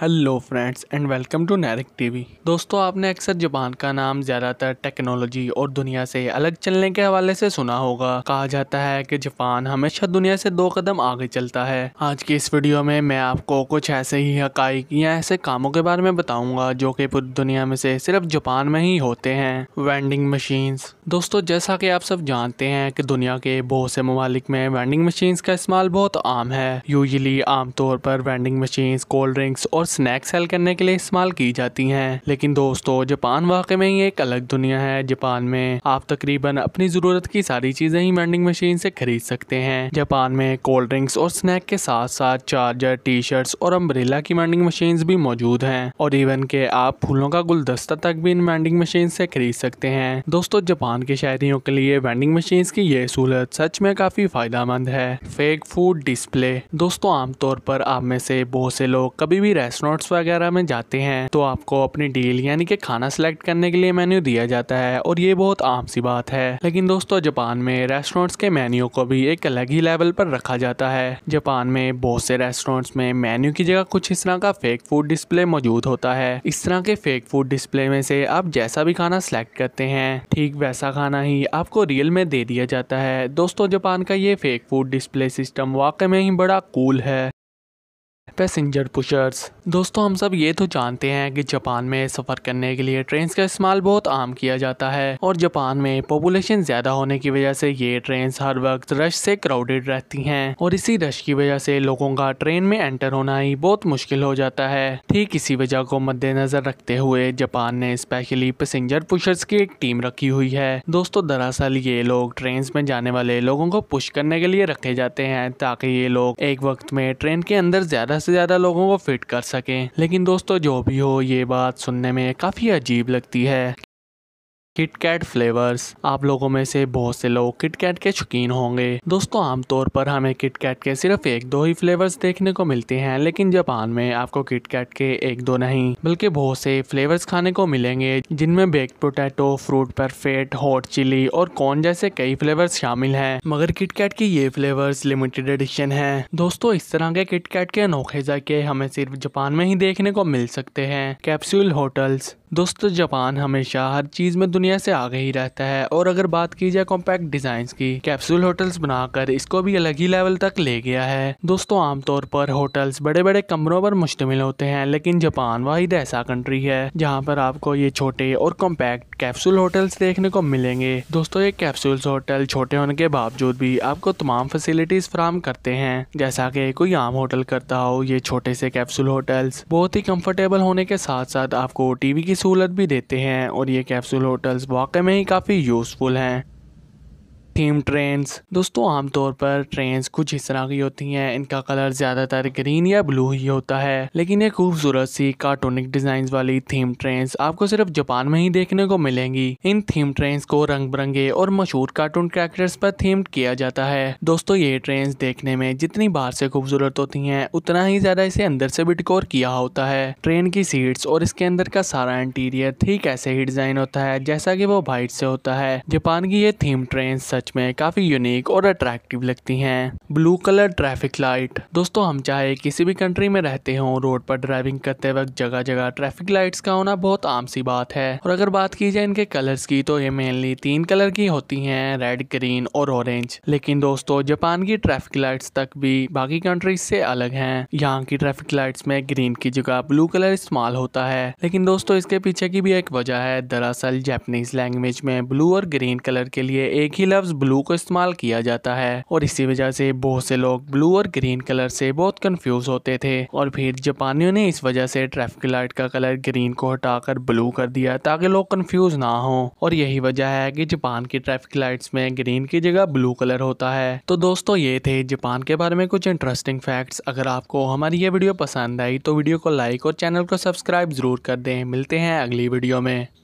hello friends and welcome to नैरिक TV दोस्तों आपने अक्सर जापान का नाम ज़्यादातर टेक्नोलॉजी और दुनिया से अलग चलने के हवाले से सुना होगा कहा जाता है कि जापान हमेशा दुनिया से दो कदम आगे चलता है आज की इस वीडियो में मैं आपको कुछ ऐसे ही हकाइक या ऐसे कामों के बारे में बताऊंगा जो की पूरी दुनिया में से सिर्फ जापान में ही होते हैं वेंडिंग मशीन दोस्तों जैसा की आप सब जानते हैं की दुनिया के बहुत से ममालिक में वेंडिंग मशीन्स का इस्तेमाल बहुत आम है यूजली आमतौर पर वेंडिंग मशीन कोल्ड ड्रिंक्स और स्नैक सेल करने के लिए इस्तेमाल की जाती हैं लेकिन दोस्तों जापान वाकई में ही एक अलग दुनिया है जापान में आप तकरीबन अपनी जरूरत की सारी चीजें ही वेंडिंग मशीन से खरीद सकते हैं जापान में कोल्ड ड्रिंक्स और स्नैक के साथ साथ चार्जर टी शर्ट्स और अम्ब्रेला की वेंडिंग मशीन भी मौजूद है और इवन के आप फूलों का गुलदस्ता तक भी इन वेंडिंग मशीन से खरीद सकते हैं दोस्तों जापान के शहरियों के लिए वेंडिंग मशीन की ये सहूलत सच में काफी मंद है फेक फूड डिस्प्ले दोस्तों आमतौर पर आप में से बहुत से लोग कभी भी रेस्ट रेस्टोरेंट्स वगैरह में जाते हैं तो आपको अपनी डील यानी कि खाना सेलेक्ट करने के लिए मेन्यू दिया जाता है और ये बहुत आम सी बात है लेकिन दोस्तों जापान में रेस्टोरेंट्स के मेन्यू को भी एक अलग ही लेवल पर रखा जाता है जापान में बहुत से रेस्टोरेंट्स में मेन्यू की जगह कुछ इस तरह का फेक फूड डिस्प्ले मौजूद होता है इस तरह के फेक फूड डिस्प्ले में से आप जैसा भी खाना सेलेक्ट करते हैं ठीक वैसा खाना ही आपको रियल में दे दिया जाता है दोस्तों जापान का ये फेक फूड डिस्प्ले सिस्टम वाकई में ही बड़ा कूल है पैसेंजर पुशर्स दोस्तों हम सब ये तो जानते हैं कि जापान में सफ़र करने के लिए ट्रेन का इस्तेमाल बहुत आम किया जाता है और जापान में पॉपुलेशन ज़्यादा होने की वजह से ये ट्रेन हर वक्त रश से क्राउडेड रहती हैं और इसी रश की वजह से लोगों का ट्रेन में एंटर होना ही बहुत मुश्किल हो जाता है ठीक इसी वजह को मद्देनज़र रखते हुए जापान ने स्पेशली पैसेंजर पुशर्स की एक टीम रखी हुई है दोस्तों दरअसल ये लोग ट्रेन में जाने वाले लोगों को पुश करने के लिए रखे जाते हैं ताकि ये लोग एक वक्त में ट्रेन के अंदर ज़्यादा से ज़्यादा लोगों को फिट कर सकें लेकिन दोस्तों जो भी हो ये बात सुनने में काफ़ी अजीब लगती है किटकैट फ्लेवर्स आप लोगों में से बहुत से लोग किटकैट के शौकीन होंगे दोस्तों आमतौर पर हमें किटकैट के सिर्फ एक दो ही फ्लेवर्स देखने को मिलते हैं लेकिन जापान में आपको किटकैट के एक दो नहीं बल्कि बहुत से फ्लेवर्स खाने को मिलेंगे जिनमें baked potato fruit parfait hot chili और कॉर्न जैसे कई फ्लेवर्स शामिल है मगर किटकैट की ये फ्लेवर्स लिमिटेड एडिशन है दोस्तों इस तरह के किटकैट के अनोखे जाके हमें सिर्फ जापान में ही देखने को मिल सकते हैं कैप्सूल होटल्स दोस्तों जापान हमेशा हर चीज में दुनिया दुनिया से आगे ही रहता है और अगर बात की जाए कॉम्पैक्ट डिजाइन की कैप्सूल होटल्स बनाकर इसको भी अलग ही लेवल तक ले गया है दोस्तों आमतौर पर होटल्स बड़े बड़े कमरों पर मुश्तमिल होते हैं लेकिन जापान वाहिद ऐसा कंट्री है जहाँ पर आपको ये छोटे और कॉम्पैक्ट कैप्सूल होटल्स देखने को मिलेंगे दोस्तों ये कैप्सूल होटल छोटे होने के बावजूद भी आपको तमाम फैसिलिटीज फ्राहम करते हैं जैसा कि कोई आम होटल करता हो ये छोटे से कैप्सूल होटल्स बहुत ही कंफर्टेबल होने के साथ साथ आपको टीवी की सहूलत भी देते हैं और ये कैप्सूल होटल्स वाकई में ही काफ़ी यूजफुल हैं थीम ट्रेंस दोस्तों आमतौर पर ट्रेंस कुछ इस तरह की होती हैं इनका कलर ज्यादातर ग्रीन या ब्लू ही होता है लेकिन ये खूबसूरत सी कार्टूनिक डिजाइन वाली थीम ट्रेंस आपको सिर्फ जापान में ही देखने को मिलेंगी इन थीम ट्रेंस को रंग बिरंगे और मशहूर कार्टून कैरेक्टर्स पर थीम किया जाता है दोस्तों ये ट्रेंस देखने में जितनी बाहर से खूबसूरत होती है उतना ही ज्यादा इसे अंदर से भी किया होता है ट्रेन की सीट्स और इसके अंदर का सारा इंटीरियर ठीक ऐसे ही डिजाइन होता है जैसा कि वो वाइट से होता है जापान की ये थीम ट्रेन सच सच में काफ़ी यूनिक और अट्रैक्टिव लगती हैं ब्लू कलर ट्रैफिक लाइट दोस्तों हम चाहे किसी भी कंट्री में रहते हो रोड पर ड्राइविंग करते वक्त जगह जगह ट्रैफिक लाइट्स का होना बहुत आम सी बात है और अगर बात की जाए इनके कलर्स की तो ये मेनली तीन कलर की होती है रेड ग्रीन और ऑरेंज लेकिन दोस्तों जापान की ट्रैफिक लाइट्स तक भी बाकी कंट्रीज से अलग है यहाँ की ट्रैफिक लाइट्स में ग्रीन की जगह ब्लू कलर इस्तेमाल होता है लेकिन दोस्तों इसके पीछे की भी एक वजह है दरअसल जैपनीज लैंग्वेज में ब्लू और ग्रीन कलर के लिए एक ही लफ्ज ब्लू को इस्तेमाल किया जाता है और इसी वजह से बहुत से लोग ब्लू और ग्रीन कलर से बहुत कंफ्यूज होते थे और फिर जापानियों ने इस वजह से ट्रैफिक लाइट का कलर ग्रीन को हटाकर ब्लू कर दिया ताकि लोग कंफ्यूज ना हो और यही वजह है कि जापान की ट्रैफिक लाइट्स में ग्रीन की जगह ब्लू कलर होता है तो दोस्तों ये थे जापान के बारे में कुछ इंटरेस्टिंग फैक्ट्स अगर आपको हमारी ये वीडियो पसंद आई तो वीडियो को लाइक और चैनल को सब्सक्राइब जरूर कर दें मिलते हैं अगली वीडियो में